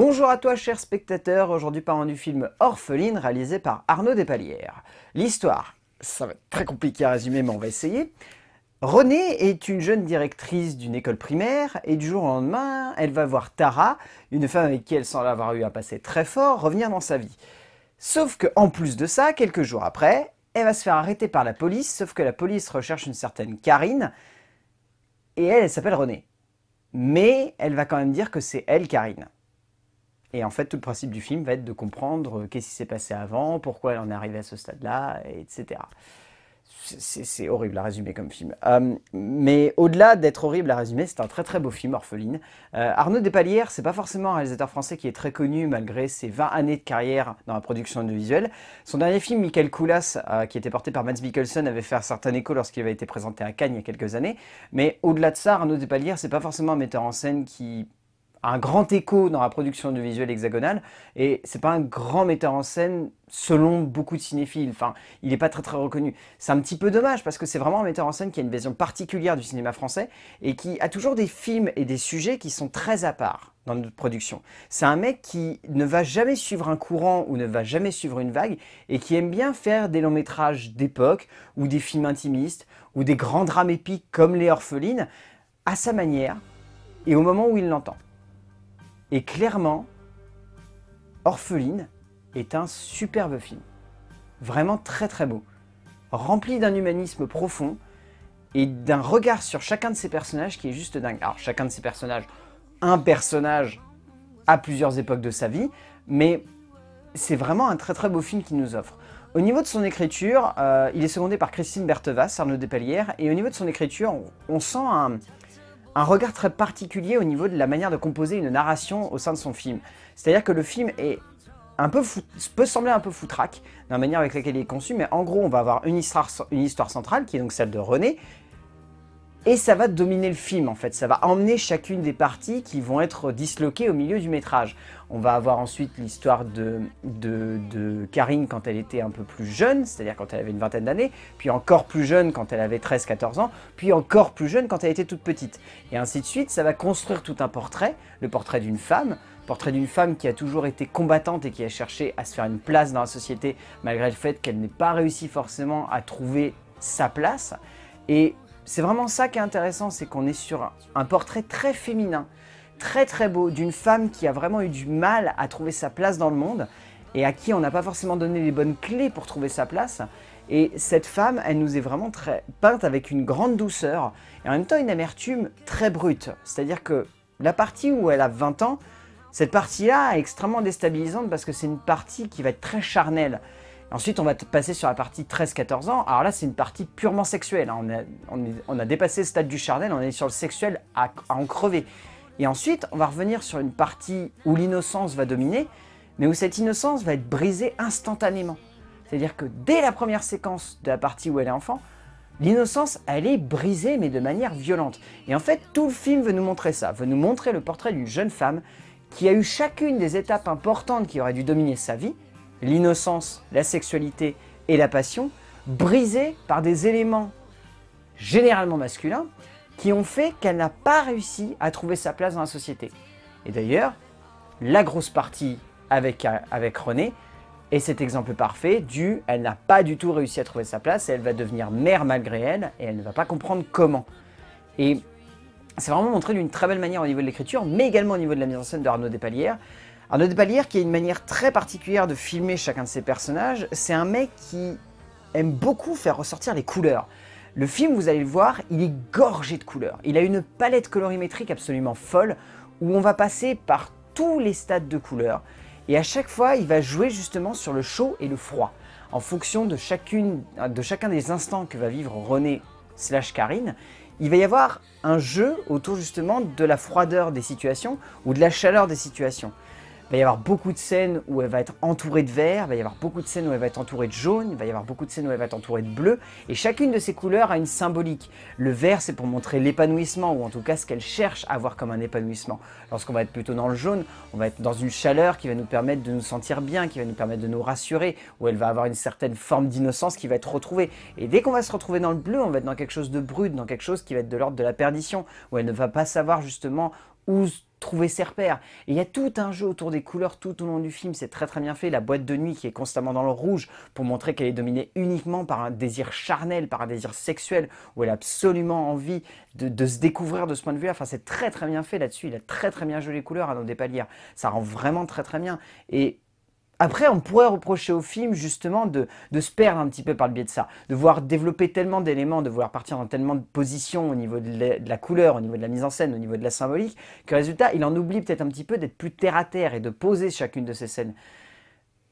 Bonjour à toi chers spectateurs, aujourd'hui parlons du film Orpheline réalisé par Arnaud Despalières. L'histoire, ça va être très compliqué à résumer mais on va essayer. Renée est une jeune directrice d'une école primaire et du jour au lendemain, elle va voir Tara, une femme avec qui elle semble avoir eu un passé très fort, revenir dans sa vie. Sauf que en plus de ça, quelques jours après, elle va se faire arrêter par la police, sauf que la police recherche une certaine Karine et elle, elle s'appelle Renée. Mais elle va quand même dire que c'est elle Karine. Et en fait, tout le principe du film va être de comprendre euh, qu'est-ce qui s'est passé avant, pourquoi elle en est arrivée à ce stade-là, etc. C'est horrible à résumer comme film. Euh, mais au-delà d'être horrible à résumer, c'est un très très beau film, Orpheline. Euh, Arnaud Despalières, c'est pas forcément un réalisateur français qui est très connu malgré ses 20 années de carrière dans la production audiovisuelle. Son dernier film, Michael Koulas, qui était porté par Mads Mikkelsen, avait fait un certain écho lorsqu'il avait été présenté à Cannes il y a quelques années. Mais au-delà de ça, Arnaud Despalières, c'est pas forcément un metteur en scène qui un grand écho dans la production de visuel hexagonal et c'est pas un grand metteur en scène selon beaucoup de cinéphiles. Enfin, il n'est pas très très reconnu. C'est un petit peu dommage parce que c'est vraiment un metteur en scène qui a une vision particulière du cinéma français et qui a toujours des films et des sujets qui sont très à part dans notre production. C'est un mec qui ne va jamais suivre un courant ou ne va jamais suivre une vague et qui aime bien faire des longs métrages d'époque ou des films intimistes ou des grands drames épiques comme Les Orphelines à sa manière et au moment où il l'entend. Et clairement, Orpheline est un superbe film. Vraiment très très beau. Rempli d'un humanisme profond et d'un regard sur chacun de ses personnages qui est juste dingue. Alors chacun de ses personnages, un personnage à plusieurs époques de sa vie, mais c'est vraiment un très très beau film qu'il nous offre. Au niveau de son écriture, euh, il est secondé par Christine Berthevas, Arnaud Despalières, et au niveau de son écriture, on sent un, un regard très particulier au niveau de la manière de composer une narration au sein de son film. C'est-à-dire que le film est un peu peut sembler un peu foutraque dans la manière avec laquelle il est conçu, mais en gros, on va avoir une histoire centrale qui est donc celle de René, et ça va dominer le film en fait, ça va emmener chacune des parties qui vont être disloquées au milieu du métrage. On va avoir ensuite l'histoire de, de, Karine quand elle était un peu plus jeune, c'est-à-dire quand elle avait une vingtaine d'années, puis encore plus jeune quand elle avait 13-14 ans, puis encore plus jeune quand elle était toute petite. Et ainsi de suite, ça va construire tout un portrait, le portrait d'une femme, portrait d'une femme qui a toujours été combattante et qui a cherché à se faire une place dans la société malgré le fait qu'elle n'ait pas réussi forcément à trouver sa place. Et c'est vraiment ça qui est intéressant, c'est qu'on est sur un, portrait très féminin, très très beau, d'une femme qui a vraiment eu du mal à trouver sa place dans le monde et à qui on n'a pas forcément donné les bonnes clés pour trouver sa place. Et cette femme, elle nous est vraiment très peinte avec une grande douceur et en même temps une amertume très brute. C'est-à-dire que la partie où elle a 20 ans, cette partie-là est extrêmement déstabilisante parce que c'est une partie qui va être très charnelle. Ensuite, on va passer sur la partie 13-14 ans. Alors là, c'est une partie purement sexuelle. Hein. On a, dépassé le stade du charnel, on est sur le sexuel à en crever. Et ensuite, on va revenir sur une partie où l'innocence va dominer, mais où cette innocence va être brisée instantanément. C'est-à-dire que dès la première séquence de la partie où elle est enfant, l'innocence, elle est brisée, mais de manière violente. Et en fait, tout le film veut nous montrer ça, veut nous montrer le portrait d'une jeune femme qui a eu chacune des étapes importantes qui auraient dû dominer sa vie, l'innocence, la sexualité et la passion, brisées par des éléments généralement masculins qui ont fait qu'elle n'a pas réussi à trouver sa place dans la société. Et d'ailleurs, la grosse partie avec, René est cet exemple parfait du elle n'a pas du tout réussi à trouver sa place et elle va devenir mère malgré elle et elle ne va pas comprendre comment. Et c'est vraiment montré d'une très belle manière au niveau de l'écriture, mais également au niveau de la mise en scène de Arnaud Despalières, un autre qu'il qui a une manière très particulière de filmer chacun de ses personnages, c'est un mec qui aime beaucoup faire ressortir les couleurs. Le film, vous allez le voir, il est gorgé de couleurs. Il a une palette colorimétrique absolument folle, où on va passer par tous les stades de couleurs. Et à chaque fois, il va jouer justement sur le chaud et le froid, en fonction de, chacune, de chacun des instants que va vivre René slash Karine, il va y avoir un jeu autour justement de la froideur des situations ou de la chaleur des situations. Il va y avoir beaucoup de scènes où elle va être entourée de vert, il va y avoir beaucoup de scènes où elle va être entourée de jaune, il va y avoir beaucoup de scènes où elle va être entourée de bleu, et chacune de ces couleurs a une symbolique. Le vert, c'est pour montrer l'épanouissement, ou en tout cas ce qu'elle cherche à avoir comme un épanouissement. Lorsqu'on va être plutôt dans le jaune, on va être dans une chaleur qui va nous permettre de nous sentir bien, qui va nous permettre de nous rassurer, où elle va avoir une certaine forme d'innocence qui va être retrouvée. Et dès qu'on va se retrouver dans le bleu, on va être dans quelque chose de brut, dans quelque chose qui va être de l'ordre de la perdition, où elle ne va pas savoir justement où trouver ses repères. il y a tout un jeu autour des couleurs tout au long du film, c'est très très bien fait. La boîte de nuit qui est constamment dans le rouge pour montrer qu'elle est dominée uniquement par un désir charnel, par un désir sexuel, où elle a absolument envie de, de se découvrir de ce point de vue-là. Enfin, c'est très très bien fait là-dessus. Il a très très bien joué les couleurs à hein, nos dépalières. Ça rend vraiment très très bien. Et après, on pourrait reprocher au film justement de, se perdre un petit peu par le biais de ça, de voir développer tellement d'éléments, de vouloir partir dans tellement de positions au niveau de la, de la, couleur, au niveau de la mise en scène, au niveau de la symbolique, que résultat, il en oublie peut-être un petit peu d'être plus terre à terre et de poser chacune de ces scènes.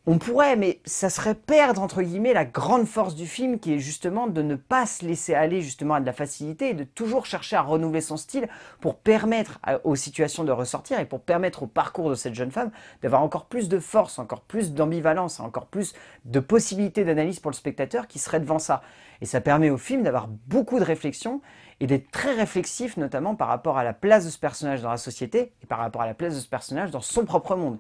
On pourrait, mais ça serait perdre, entre guillemets, la grande force du film qui est justement de ne pas se laisser aller justement à de la facilité et de toujours chercher à renouveler son style pour permettre aux situations de ressortir et pour permettre au parcours de cette jeune femme d'avoir encore plus de force, encore plus d'ambivalence, encore plus de possibilités d'analyse pour le spectateur qui serait devant ça. Et ça permet au film d'avoir beaucoup de réflexion et d'être très réflexif notamment par rapport à la place de ce personnage dans la société et par rapport à la place de ce personnage dans son propre monde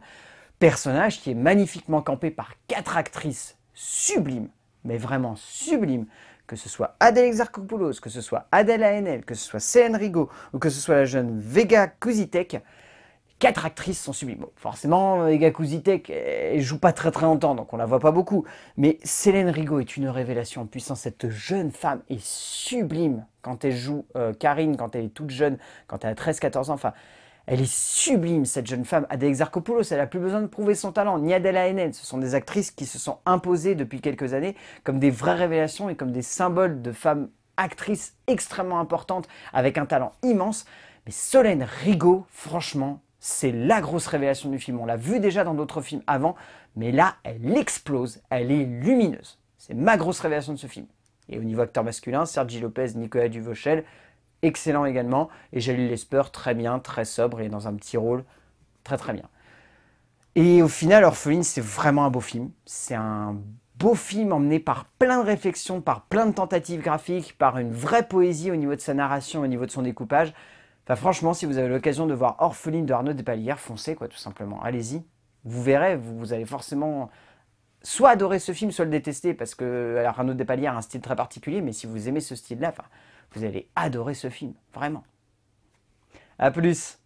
personnage qui est magnifiquement campé par quatre actrices sublimes, mais vraiment sublimes, que ce soit Adèle Exarchopoulos, que ce soit Adèle Haenel, que ce soit Céline Rigaud ou que ce soit la jeune Vega Kuzitek, quatre actrices sont sublimes. forcément, Vega Kuzitek, elle joue pas très très longtemps, donc on la voit pas beaucoup. Mais Céline Rigaud est une révélation en Cette jeune femme est sublime quand elle joue euh, Karine, quand elle est toute jeune, quand elle a 13-14 ans. Enfin, elle est sublime, cette jeune femme. Adèle Exarchopoulos, elle n'a plus besoin de prouver son talent, ni Adèle Haenel. Ce sont des actrices qui se sont imposées depuis quelques années comme des vraies révélations et comme des symboles de femmes actrices extrêmement importantes avec un talent immense. Mais Solène Rigaud, franchement, c'est la grosse révélation du film. On l'a vu déjà dans d'autres films avant, mais là, elle explose, elle est lumineuse. C'est ma grosse révélation de ce film. Et au niveau acteur masculin, Sergi Lopez, Nicolas Duvauchel, excellent également. Et Jalil Lesper, très bien, très sobre et dans un petit rôle, très très bien. Et au final, Orpheline, c'est vraiment un beau film. C'est un beau film emmené par plein de réflexions, par plein de tentatives graphiques, par une vraie poésie au niveau de sa narration, au niveau de son découpage. Enfin, franchement, si vous avez l'occasion de voir Orpheline de Arnaud Despalières, foncez, quoi, tout simplement. Allez-y. Vous verrez, vous, allez forcément soit adorer ce film, soit le détester, parce que Arnaud Despalières a un style très particulier, mais si vous aimez ce style-là, enfin, vous allez adorer ce film, vraiment. A plus